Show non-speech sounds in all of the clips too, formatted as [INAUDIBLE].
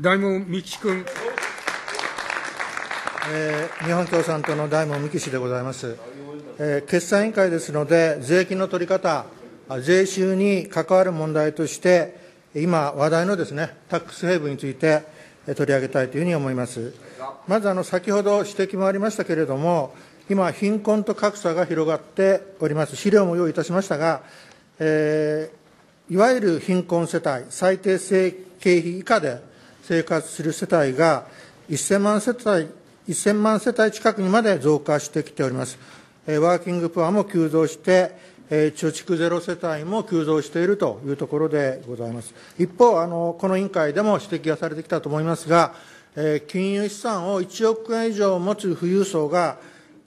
大門美樹君。えー、日本共産党の大門美樹氏でございます、えー、決算委員会ですので、税金の取り方、税収に関わる問題として、今、話題のです、ね、タックスヘイブンについて、え取り上げたいというふうに思います。まずあの先ほど指摘もありましたけれども、今、貧困と格差が広がっております、資料も用意いたしましたが、えー、いわゆる貧困世帯、最低生経費以下で生活する世帯が1000万世帯、1000万世帯近くにまで増加してきております。えワーキングプアも急増して、えー、貯蓄ゼロ世帯も急増しているというところでございます。一方、あのこの委員会でも指摘がされてきたと思いますが、えー、金融資産を1億円以上持つ富裕層が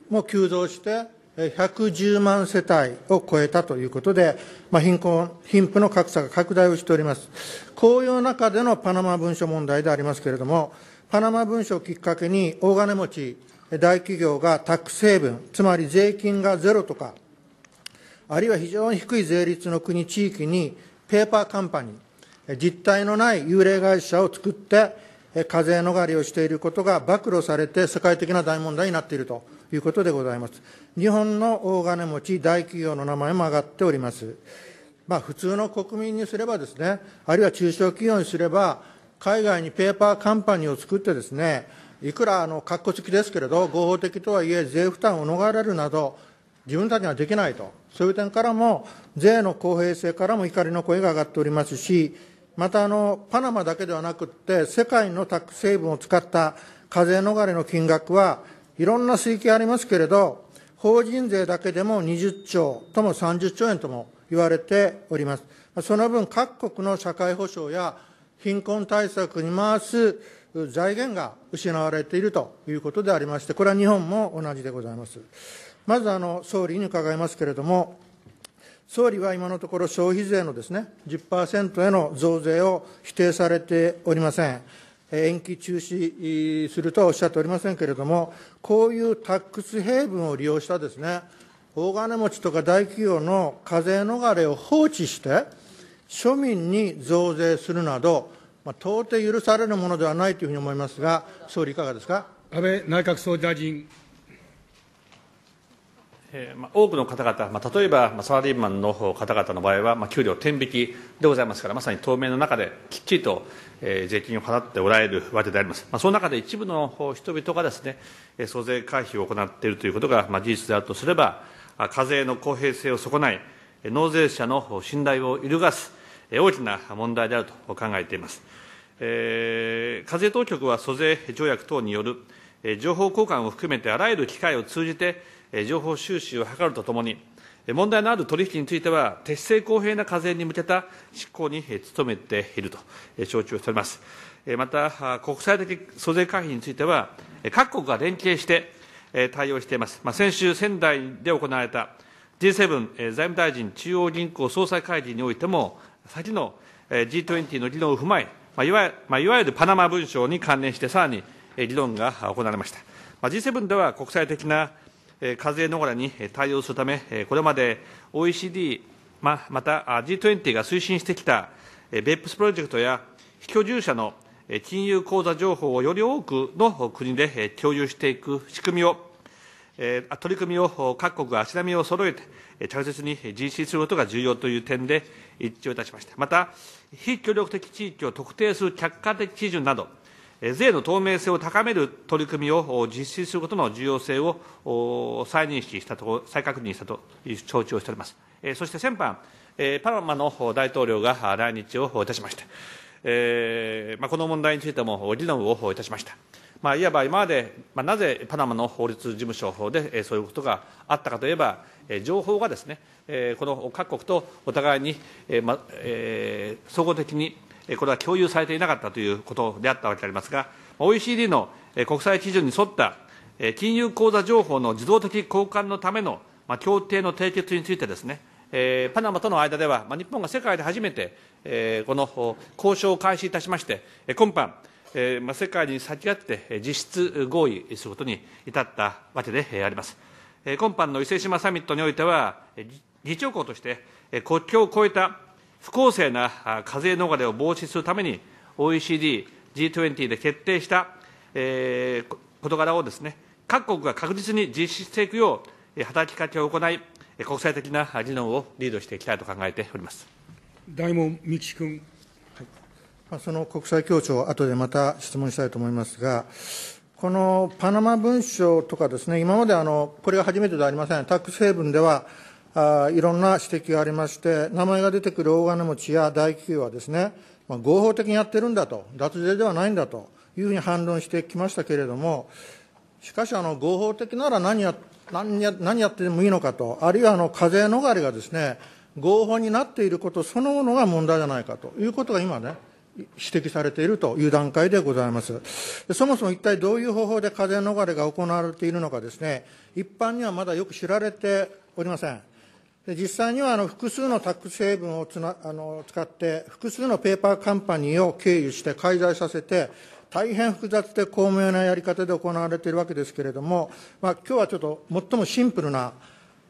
もう急増して、110万世帯を超えたということで、まあ、貧困、貧富の格差が拡大をしております。こういう中でのパナマ文書問題でありますけれども、パナマ文書をきっかけに大金持ち、大企業がタック成分、つまり税金がゼロとか、あるいは非常に低い税率の国、地域にペーパーカンパニー、実体のない幽霊会社を作って、課税逃れをしていることが暴露されて世界的な大問題になっているということでございます。日本の大金持ち、大企業の名前も挙がっております。まあ、普通の国民にすればですね、あるいは中小企業にすれば、海外にペーパーカンパニーを作ってですね、いくらあの、かっこつきですけれど、合法的とはいえ、税負担を逃れるなど、自分たちにはできないと、そういう点からも、税の公平性からも怒りの声が上がっておりますし、またあの、パナマだけではなくって、世界のタック成分を使った課税逃れの金額は、いろんな推計ありますけれど、法人税だけでも20兆とも30兆円とも言われております。その分、各国の社会保障や貧困対策に回す財源が失われているということでありまして、これは日本も同じでございます。まずあの総理に伺いますけれども、総理は今のところ消費税のですね、10%への増税を否定されておりません。延期中止するとはおっしゃっておりませんけれども、こういうタックスヘイブンを利用したですね、大金持ちとか大企業の課税逃れを放置して、庶民に増税するなど、まあ、到底許されるものではないというふうに思いますが、総理、いかがですか。安倍内閣総理大臣。えまあ、多くの方々、まあ、例えば、まあ、サラリーマンの方々の場合は、まあ、給料天引きでございますからまさに当面の中できっちりと、え税金を払っておられるわけであります、まあ、その中で一部の人々がですね租税回避を行っているということが、まあ、事実であるとすれば課税の公平性を損ない納税者の信頼を揺るがす大きな問題であると考えています、え課税当局は租税条約等による情報交換を含めてあらゆる機会を通じて情報収集を図るとともに、問題のある取引については、適正公平な課税に向けた執行に努めていると承知をしております。また、国際的租税回避については、各国が連携して対応しています。まあ、先週、仙台で行われた G7 財務大臣中央銀行総裁会議においても、先の G20 の議論を踏まえ、まあいわまあ、いわゆるパナマ文書に関連して、さらに議論が行われました。まあ、G7 では国際的な課税逃れに対応するため、これまで OECD、また G20 が推進してきた BEPS プロジェクトや非居住者の金融口座情報をより多くの国で共有していく仕組みを、取り組みを各国が足並みを揃えて、着実に実施することが重要という点で一致をいたしました。また、非協力的地域を特定する客観的基準など、税の透明性を高める取り組みを実施することの重要性を再認識したところ、再確認したと承知をしております。そして先般、パナマの大統領が来日をいたしまして、えまあ、この問題についても議論をいたしました。まあ、いわば今まで、まあ、なぜパナマの法律事務所で、えー、そういうことがあったかといえば、えー、情報がですね、えー、この各国とお互いに、えーまえー、総合的にこれは共有されていなかったということであったわけでありますが、OECD の国際基準に沿った金融口座情報の自動的交換のための協定の締結についてですね、えパナマとの間では、まあ、日本が世界で初めて、えこの交渉を開始いたしまして、今般、えまあ、世界に先立って実質合意することに至ったわけであります。今般の伊勢志摩サミットにおいては、議長国として国境を越えた不公正な課税逃れを防止するために、OECD、G20 で決定した、えー、事柄をですね、各国が確実に実施していくよう、働きかけを行い、国際的な議論をリードしていきたいと考えております大門美樹君、はい。その国際協調、後でまた質問したいと思いますが、このパナマ文書とかですね、今まであのこれが初めてではありません、タックスヘイブンでは、あいろんな指摘がありまして、名前が出てくる大金持ちや大企業はですね、まあ、合法的にやってるんだと、脱税ではないんだというふうに反論してきましたけれども、しかしあの合法的なら何や何や何やってもいいのかと、あるいはあの課税逃れがですね、合法になっていることそのものが問題じゃないかということが今ね、指摘されているという段階でございます。そもそも一体どういう方法で課税逃れが行われているのかですね、一般にはまだよく知られておりません。実際にはあの複数のタックス成分をつなあの使って、複数のペーパーカンパニーを経由して介在させて、大変複雑で巧妙なやり方で行われているわけですけれども、まあ今日はちょっと最もシンプルな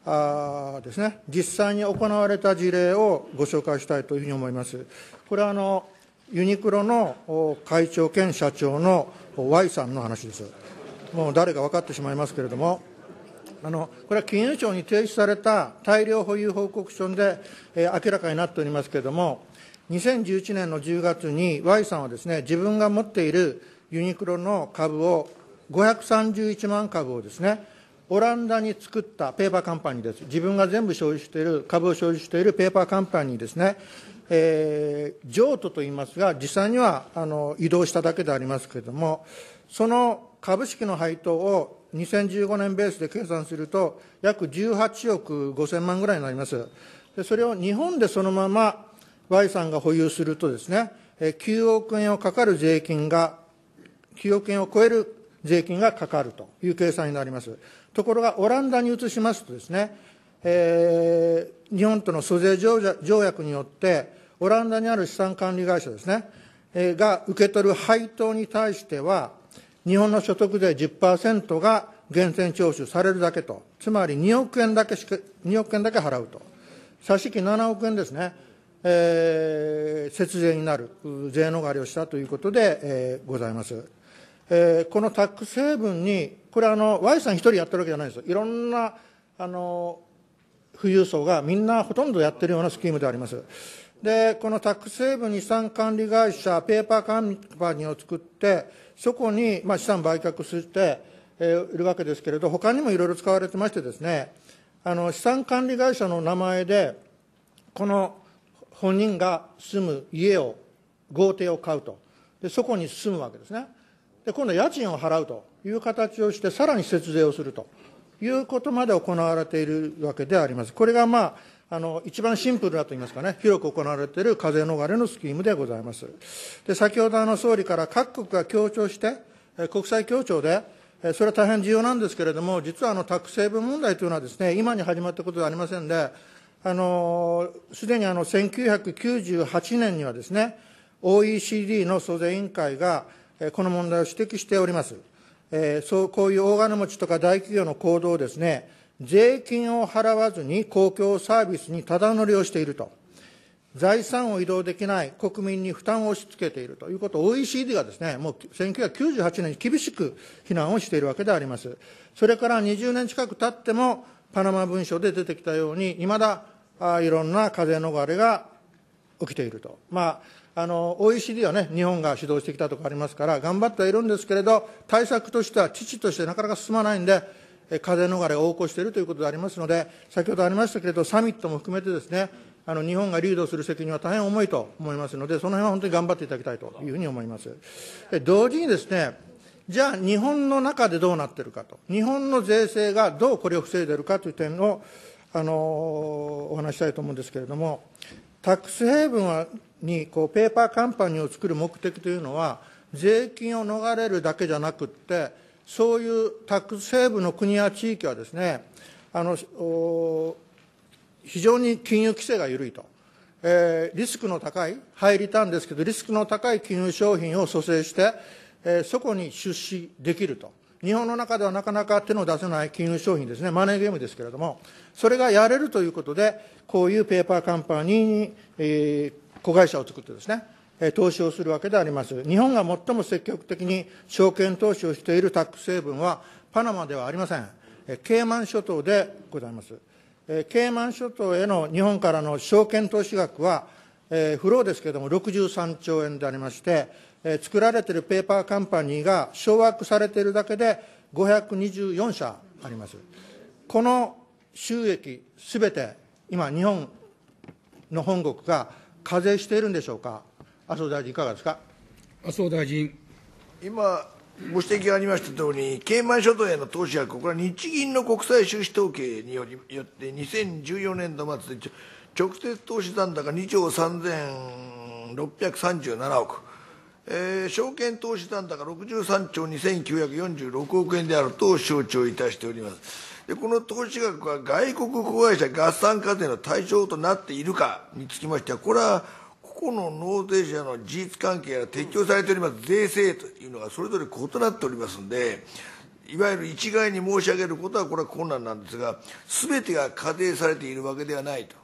あですね、実際に行われた事例をご紹介したいというふうに思います。これはあのユニクロの会長兼社長の Y さんの話です。もう誰か分かってしまいますけれども。あのこれは金融庁に提出された大量保有報告書で、えー、明らかになっておりますけれども、2011年の10月に Y さんはですね、自分が持っているユニクロの株を531万株をですね、オランダに作ったペーパーカンパニーです。自分が全部所有している、株を所有しているペーパーカンパニーですね、えー、譲渡と言いますが、実際にはあの移動しただけでありますけれども、その株式の配当を2015年ベースで計算すると、約18億5000万ぐらいになります。でそれを日本でそのまま Y さんが保有するとですね、9億円をかかる税金が、9億円を超える税金がかかるという計算になります。ところが、オランダに移しますとですね、えー、日本との租税条約によって、オランダにある資産管理会社ですね、えー、が受け取る配当に対しては、日本の所得税10%が源泉徴収されるだけと、つまり2億円だけしか、2億円だけ払うと、差し引き7億円ですね、えー、節税になる、税逃れをしたということで、えー、ございます。えー、このタックス成分に、これあの、Y さん一人やってるわけじゃないですいろんな、あの、富裕層がみんなほとんどやってるようなスキームであります。で、このタックス成分遺産管理会社、ペーパーカンパニーを作って、そこに、まあ、資産売却して、えー、いるわけですけれど、他にもいろいろ使われてましてですね、あの資産管理会社の名前で、この本人が住む家を、豪邸を買うと、でそこに住むわけですね。で、今度は家賃を払うという形をして、さらに節税をするということまで行われているわけであります。これがまああの一番シンプルだと言いますかね、広く行われている課税逃れのスキームでございます。で先ほどあの総理から各国が協調して、国際協調で、それは大変重要なんですけれども、実はあのタック成分問題というのはですね、今に始まったことではありませんで、あの、すでにあの、1998年にはですね、OECD の租税委員会が、この問題を指摘しております。えー、そう、こういう大金持ちとか大企業の行動をですね、税金を払わずに公共サービスにただ乗りをしていると。財産を移動できない国民に負担を押し付けているということを OECD がですね、もう1998年に厳しく非難をしているわけであります。それから20年近く経っても、パナマ文書で出てきたように、いまだあいろんな課税逃れが起きていると。まあ、あの、OECD はね、日本が主導してきたところありますから、頑張ってはいるんですけれど、対策としては、父としてなかなか進まないんで、風逃れが横行しているということでありますので、先ほどありましたけれど、サミットも含めてですね、あの日本がリードする責任は大変重いと思いますので、その辺は本当に頑張っていただきたいというふうに思います。同時にですね、じゃあ日本の中でどうなってるかと、日本の税制がどうこれを防いでるかという点を、あのお話したいと思うんですけれども、タックスヘイブンはにこうペーパーカンパニーを作る目的というのは、税金を逃れるだけじゃなくって、そういうタックス西部の国や地域はですね、あの非常に金融規制が緩いと、えー、リスクの高い、入りたんですけど、リスクの高い金融商品を蘇生して、えー、そこに出資できると、日本の中ではなかなか手の出せない金融商品ですね、マネーゲームですけれども、それがやれるということで、こういうペーパーカンパニーに、えー、子会社を作ってですね、投資をするわけであります。日本が最も積極的に証券投資をしているタック成分は、パナマではありません。ケイマン諸島でございます。ケイマン諸島への日本からの証券投資額は、えフローですけれども、63兆円でありまして、え作られているペーパーカンパニーが掌握されているだけで524社あります。この収益すべて、今、日本の本国が課税しているんでしょうか。麻生大臣、いかがですか。麻生大臣今ご指摘がありました通り、ケイマン諸島への投資額、これは日銀の国際収支統計によりよって2014年度末で直接投資残高2兆3637億、えー、証券投資残高63兆2946億円であると承知をいたしております。でこの投資額は外国子会社合算課税の対象となっているかにつきましては、これは個の納税者の事実関係が適用されております税制というのがそれぞれ異なっておりますんで、いわゆる一概に申し上げることはこれは困難なんですが、すべてが課税されているわけではないと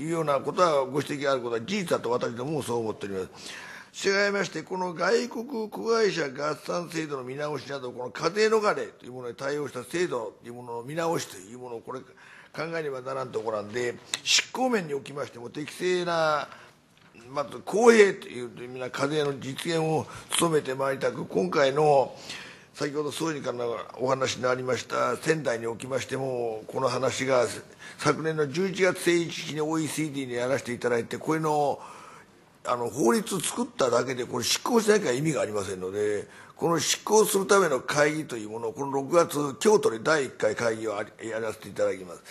いうようなことは、ご指摘があることは事実だと私どももそう思っております。従いまして、この外国子会社合算制度の見直しなど、この課税逃れというものに対応した制度というものの見直しというものをこれ考えねばならんところなんで、執行面におきましても適正なまず公平というみんな課税の実現を努めてまいりたく今回の先ほど総理からお話にありました仙台におきましてもこの話が昨年の11月11日に OECD にやらせていただいてこれのあの法律作っただけでこれ執行しなきゃ意味がありませんのでこの執行するための会議というものをこの6月京都で第1回会議をやらせていただきます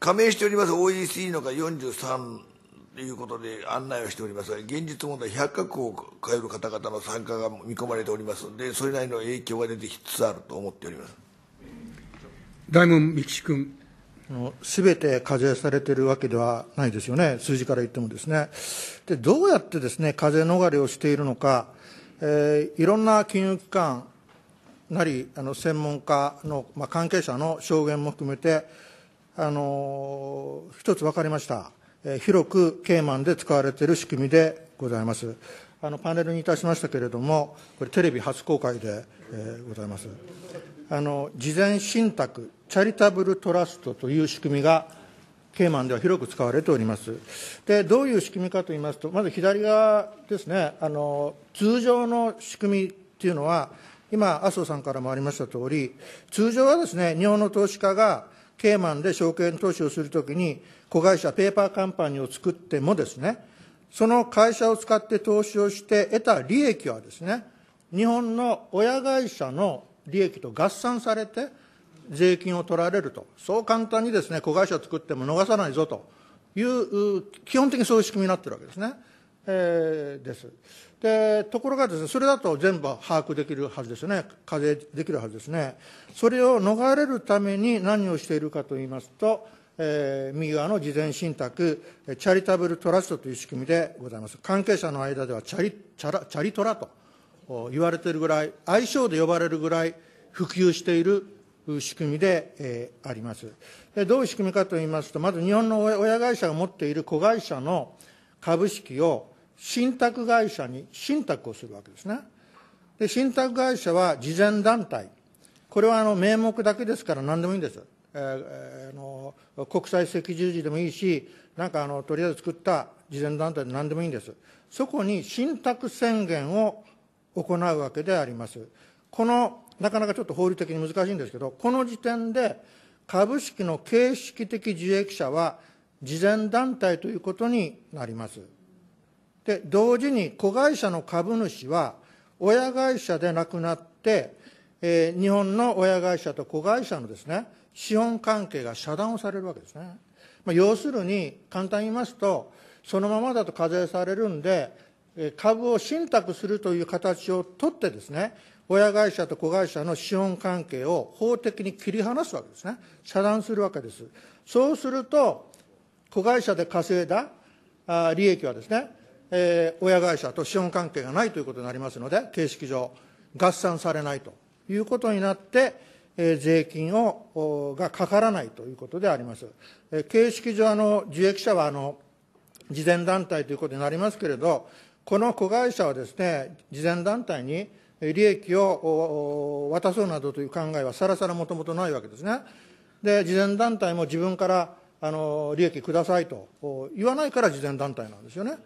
加盟しております OECD のが43いうことで案内をしております現実問題100か国を通える方々の参加が見込まれておりますのでそれなりの影響が出てきつつあると思っております大門美吉君すべて課税されているわけではないですよね、数字から言ってもですね。で、どうやってですね、課税逃れをしているのか、えー、いろんな金融機関なり、あの専門家の、まあ、関係者の証言も含めて、あのー、一つ分かりました。広くケイマンで使われている仕組みでございます。あのパネルにいたしましたけれども、これ、テレビ初公開で、えー、ございます。あの事前信託、チャリタブルトラストという仕組みが、ケイマンでは広く使われております。で、どういう仕組みかといいますと、まず左側ですね、あの通常の仕組みっていうのは、今、麻生さんからもありました通り、通常はですね、日本の投資家が、ケーマンで証券投資をするときに、子会社ペーパーカンパニーを作ってもですね、その会社を使って投資をして得た利益はですね、日本の親会社の利益と合算されて、税金を取られると。そう簡単にですね、子会社を作っても逃さないぞという、基本的にそういう仕組みになってるわけですね。えー、です。でところがです、ね、それだと全部把握できるはずですね、課税できるはずですね、それを逃れるために何をしているかといいますと、えー、右側の事前信託、チャリタブルトラストという仕組みでございます、関係者の間ではチャリチャラチャリトラと言われているぐらい、愛称で呼ばれるぐらい普及している仕組みで、えー、ありますで。どういう仕組みかといいますと、まず日本の親会社が持っている子会社の株式を信託会社に信託をするわけですね。で、信託会社は慈善団体。これはあの名目だけですから何でもいいんです。えー、あの国際赤十字でもいいし、なんかあのとりあえず作った慈善団体で何でもいいんです。そこに信託宣言を行うわけであります。この、なかなかちょっと法律的に難しいんですけど、この時点で株式の形式的受益者は慈善団体ということになります。で同時に子会社の株主は親会社でなくなって、えー、日本の親会社と子会社のですね資本関係が遮断をされるわけですね、まあ、要するに簡単に言いますとそのままだと課税されるんで株を信託するという形をとってですね親会社と子会社の資本関係を法的に切り離すわけですね遮断するわけですそうすると子会社で稼いだ利益はですねえー、親会社と資本関係がないということになりますので、形式上、合算されないということになって、えー、税金をがかからないということであります。えー、形式上の受益者はあの慈善団体ということになりますけれど、この子会社はですね、慈善団体に利益を渡そうなどという考えはさらさらもともとないわけですね。で、慈善団体も自分からあの利益くださいと言わないから慈善団体なんですよね。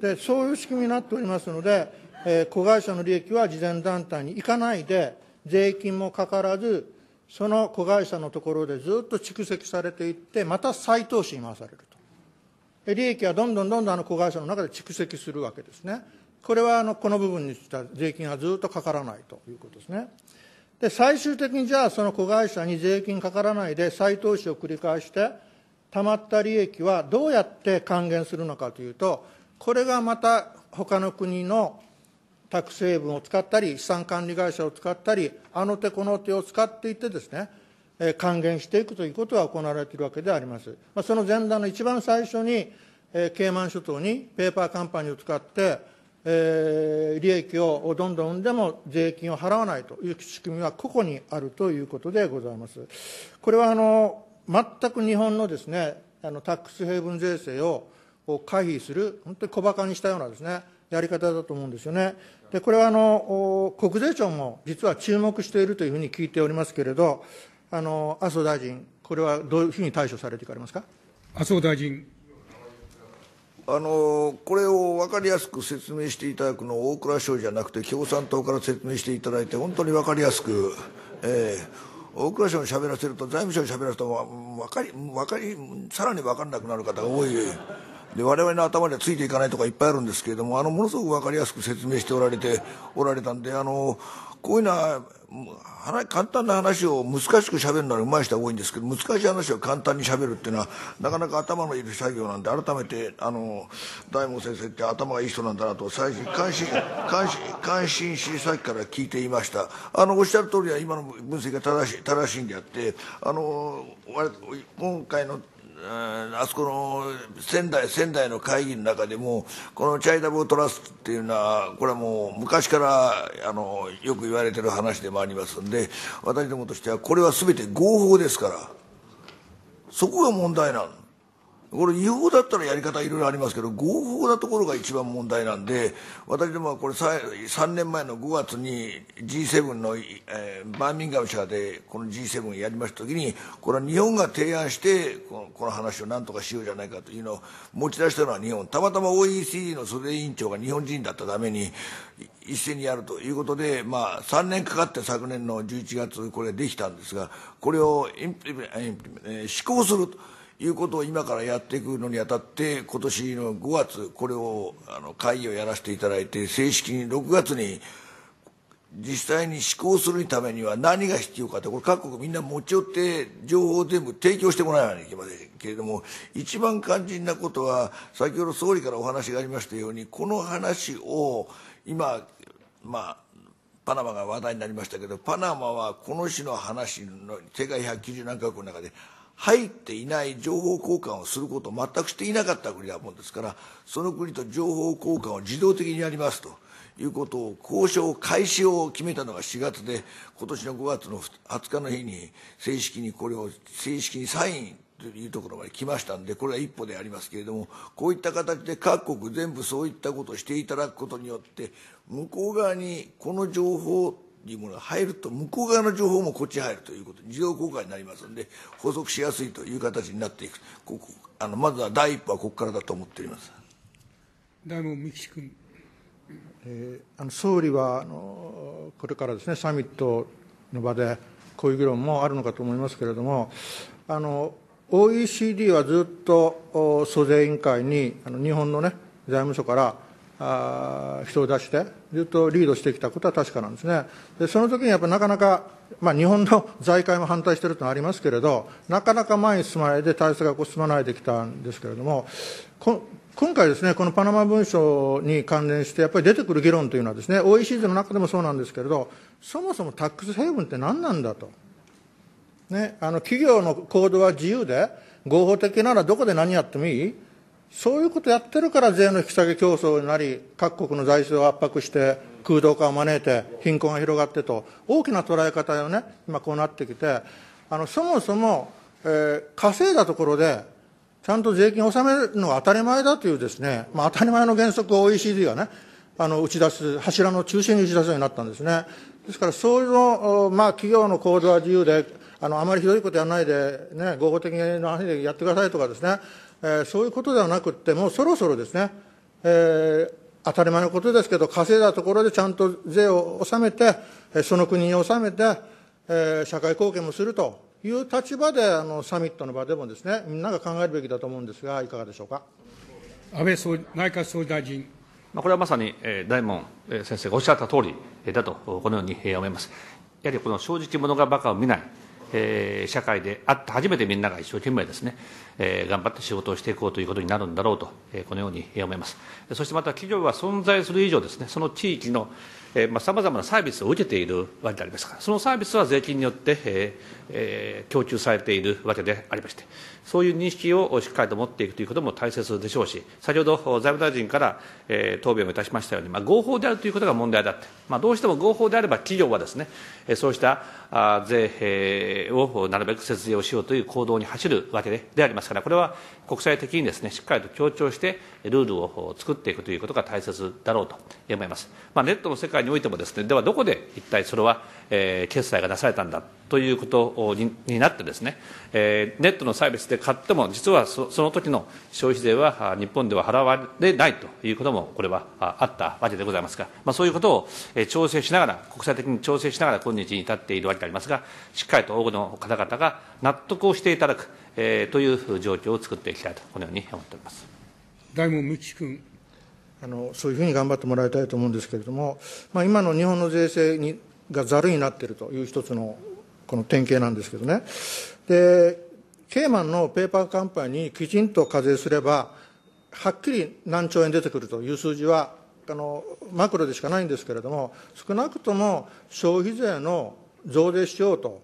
で、そういう仕組みになっておりますので、えー、子会社の利益は慈善団体に行かないで、税金もかからず、その子会社のところでずっと蓄積されていって、また再投資に回されると。利益はどんどんどんどんあの子会社の中で蓄積するわけですね。これはあのこの部分については税金はずっとかからないということですね。で、最終的にじゃあその子会社に税金かからないで再投資を繰り返して、たまった利益はどうやって還元するのかというと、これがまた他の国のタ成分を使ったり、資産管理会社を使ったり、あの手この手を使っていってですね、え還元していくということが行われているわけであります。まあ、その前段の一番最初に、えケイマン諸島にペーパーカンパニーを使って、えー、利益をどんどん生んでも税金を払わないという仕組みは個々にあるということでございます。これはあの全く日本のですね、あのタックスヘイブン税制を回避する、本当に小馬鹿にしたようなですね、やり方だと思うんですよね。で、これはあの、国税庁も実は注目しているというふうに聞いておりますけれど、あの、麻生大臣、これはどういうふうに対処されていかれますか麻生大臣。あのこれを分かりやすく説明していただくのを大蔵省じゃなくて共産党から説明していただいて本当に分かりやすく、えー、大蔵省に喋らせると財務省に喋らすと分かり分かりさらに分かんなくなる方が多い。で我々の頭ではついていかないとかいっぱいあるんですけれどもあのものすごく分かりやすく説明しておられておられたんであのこういうのは簡単な話を難しくしゃべるのはうまい人は多いんですけど難しい話を簡単にしゃべるっていうのはなかなか頭のいる作業なんで改めてあの大門先生って頭がいい人なんだなと最初感心感心感心しさっきから聞いていましたあのおっしゃる通りは今の分析が正しい正しいんであってあの今回のあそこの仙台仙台の会議の中でもこのチャイダブを取らすっていうのはこれはもう昔からあのよく言われてる話でもありますんで私どもとしてはこれは全て合法ですからそこが問題なんこれ違法だったらやり方いろいろありますけど合法なところが一番問題なんで私どもはこれ 3, 3年前の5月に G7 の、えー、バーミンガム社でこの G7 やりました時にこれは日本が提案してこのこの話を何とかしようじゃないかというのを持ち出したのは日本たまたま OECD の袖委員長が日本人だったために一斉にやるということで、まあ、3年かかって昨年の11月これできたんですがこれをインプリメ、えー、施行すると。いうことを今からやっていくのにあたって今年の5月これをあの会議をやらせていただいて正式に6月に実際に施行するためには何が必要かってこれ各国みんな持ち寄って情報を全部提供してもらわないといけませんけれども一番肝心なことは先ほど総理からお話がありましたようにこの話を今まあパナマが話題になりましたけどパナマはこの種の話の世界190何カ国の中で入っていない情報交換をすることを全くしていなかった国だもんですからその国と情報交換を自動的にやりますということを交渉開始を決めたのが4月で今年の5月の20日の日に正式にこれを正式にサインというところまで来ましたんでこれは一歩でありますけれどもこういった形で各国全部そういったことをしていただくことによって向こう側にこの情報にもが入ると向こう側の情報もこっち入るということ事業公開になりますので補足しやすいという形になっていくここあのまずは第一歩はここからだと思っております大門美吉君、えー、あの総理はあのこれからですねサミットの場でこういう議論もあるのかと思いますけれどもあの OECD はずっと租税委員会にあの日本のね財務省からあ人を出して、ずっとリードしてきたことは確かなんですね。でその時にやっぱなかなか、まあ、日本の財界も反対しているというのはありますけれど、なかなか前に進まないで、対策がこう進まないできたんですけれども、今回ですね、このパナマ文書に関連して、やっぱり出てくる議論というのはですね、OECD の中でもそうなんですけれど、そもそもタックスヘイブンって何なんだと。ね、あの企業の行動は自由で、合法的ならどこで何やってもいいそういうことやってるから税の引き下げ競争になり、各国の財政を圧迫して、空洞化を招いて、貧困が広がってと、大きな捉え方をね、今こうなってきて、あのそもそも、えー、稼いだところで、ちゃんと税金を納めるのが当たり前だというですね、まあ、当たり前の原則を OECD がね、あの打ち出す、柱の中心に打ち出すようになったんですね。ですから、そういうの、まあ、企業の行動は自由で、あの、あまりひどいことやらないで、ね、合法的な範囲でやってくださいとかですね、えー、そういうことではなくってもうそろそろですね、えー、当たり前のことですけど稼いだところでちゃんと税を納めてその国に納めて、えー、社会貢献もするという立場であのサミットの場でもですねみんなが考えるべきだと思うんですがいかがでしょうか安倍総内閣総理大臣まあ、これはまさに大門先生がおっしゃった通りだと、このように思います。やはりこの正直者がバカを見ないえー、社会であって初めてみんなが一生懸命ですね、えー、頑張って仕事をしていこうということになるんだろうと、えー、このように思いますそしてまた企業は存在する以上ですねその地域のさまざ、まなサービスを受けているわけでありますからそのサービスは税金によって、えーえー、供給されているわけでありましてそういう認識をしっかりと持っていくということも大切でしょうし、先ほど財務大臣から、え答弁をいたしましたように、まあ、合法であるということが問題だって、まあ、どうしても合法であれば企業はですね、そうしたあ税をなるべく節税をしようという行動に走るわけでありますから、これは国際的にですね、しっかりと強調して、ルールを作っていくということが大切だろうと思います。まあ、ネットの世界においてもですね、ではどこで一体それは、えー、決済がなされたんだということにになってですね、えー、ネットのサービスで買っても、実はその時の消費税は日本では払われないということも、これはあったわけでございますが、まあ、そういうことを、え調整しながら、国際的に調整しながら今日に至っているわけでありますが、しっかりと多くの方々が納得をしていただく、えー、という状況を作っていきたいと、このように思っております大門無知君。あのそういうふうに頑張ってもらいたいと思うんですけれども、まあ、今の日本の税制にがざるになっているという一つのこの典型なんですけどね、でケイマンのペーパーカンパニーにきちんと課税すれば、はっきり何兆円出てくるという数字は、あのマクロでしかないんですけれども、少なくとも消費税の増税しようと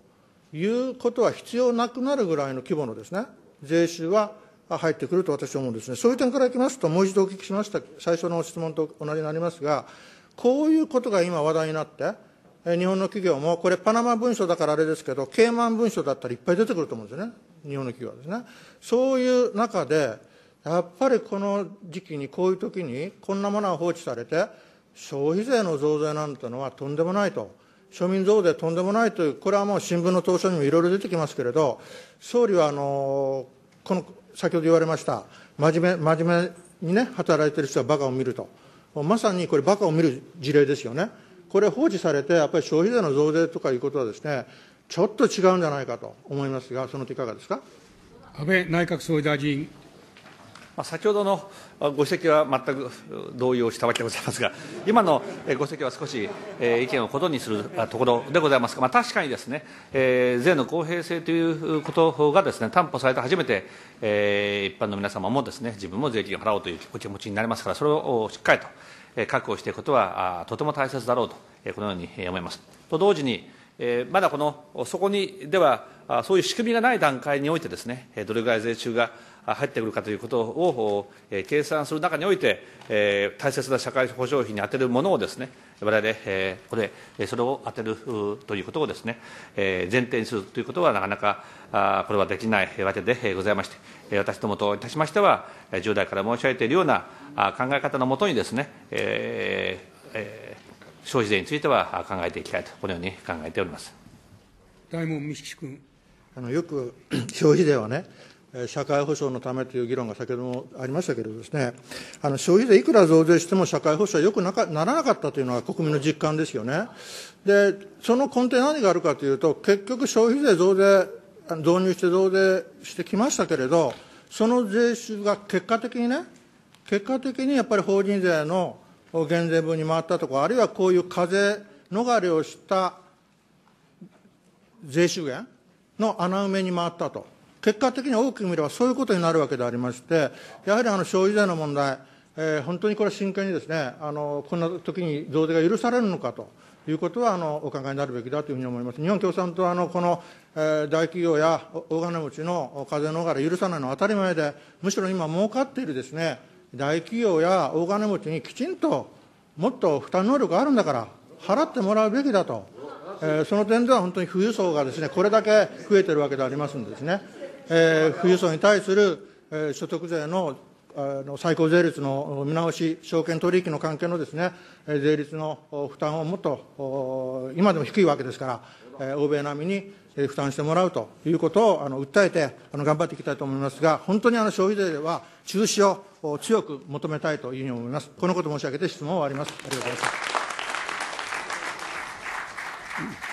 いうことは必要なくなるぐらいの規模のですね、税収は入ってくると私は思うんですね。そういう点からいきますと、もう一度お聞きしました、最初の質問と同じになりますが、こういうことが今話題になって、日本の企業も、これパナマ文書だからあれですけど、ケーマン文書だったらいっぱい出てくると思うんですね。日本の企業ですね。そういう中で、やっぱりこの時期に、こういう時に、こんなものは放置されて、消費税の増税なんてのはとんでもないと。庶民増税とんでもないという、これはもう新聞の当初にもいろいろ出てきますけれど、総理はあのこの先ほど言われました、真面目真面目に、ね、働いてる人はバカを見ると、まさにこれ、バカを見る事例ですよね、これ、放置されて、やっぱり消費税の増税とかいうことはです、ね、ちょっと違うんじゃないかと思いますが、その点、いかがですか安倍内閣総理大臣。まあ、先ほどのご指摘は全く同意をしたわけでございますが、[LAUGHS] 今のご指摘は少し、え意見を異にするところでございますが、まあ、確かにですね、えー、税の公平性ということがですね、担保されて初めて、えー、一般の皆様もですね、自分も税金を払おうというお気持ちになりますから、それをしっかりと確保していくことはとても大切だろうと、このように思います。と同時に、えまだこのそこにではそういう仕組みがない段階においてですねどれぐらい税収が入ってくるかということを計算する中において、大切な社会保障費に充てるものをですね、我々、これ、それを充てるということをですね、前提にするということは、なかなかこれはできないわけでございまして、私どもといたしましては、従来から申し上げているような考え方のもとにですね、ええ消費税については考えていきたいと、このように考えております。大門美樹君あのよく [COUGHS] 消費税はね、社会保障のためという議論が先ほどもありましたけれどですね、あの消費税いくら増税しても社会保障はよくなかならなかったというのが国民の実感ですよね。で、その根底何があるかというと、結局消費税増税、導入して増税してきましたけれど、その税収が結果的にね、結果的にやっぱり法人税の減税分に回ったとか、あるいはこういう課税逃れをした税収減の穴埋めに回ったと。結果的に大きく見ればそういうことになるわけでありまして、やはりあの消費税の問題、えー、本当にこれ、真剣にですね、あのこんな時に増税が許されるのかということはあのお考えになるべきだというふうに思います。日本共産党はあのこの、えー、大企業や大金持ちの課税のれ許さないのは当たり前で、むしろ今儲かっているですね、大企業や大金持ちにきちんともっと負担能力があるんだから、払ってもらうべきだと、えー、その点では本当に富裕層がですね、これだけ増えてるわけでありますんですね。えー、富裕層に対する、えー、所得税のの最高税率の見直し、証券取引の関係のですね、税率の負担をもっと、今でも低いわけですから、欧米並みに負担してもらうということをあの訴えてあの頑張っていきたいと思いますが、本当にあの消費税では中止を強く求めたいというふうに思います。このこと申し上げて質問を終わります。ありがとうございます。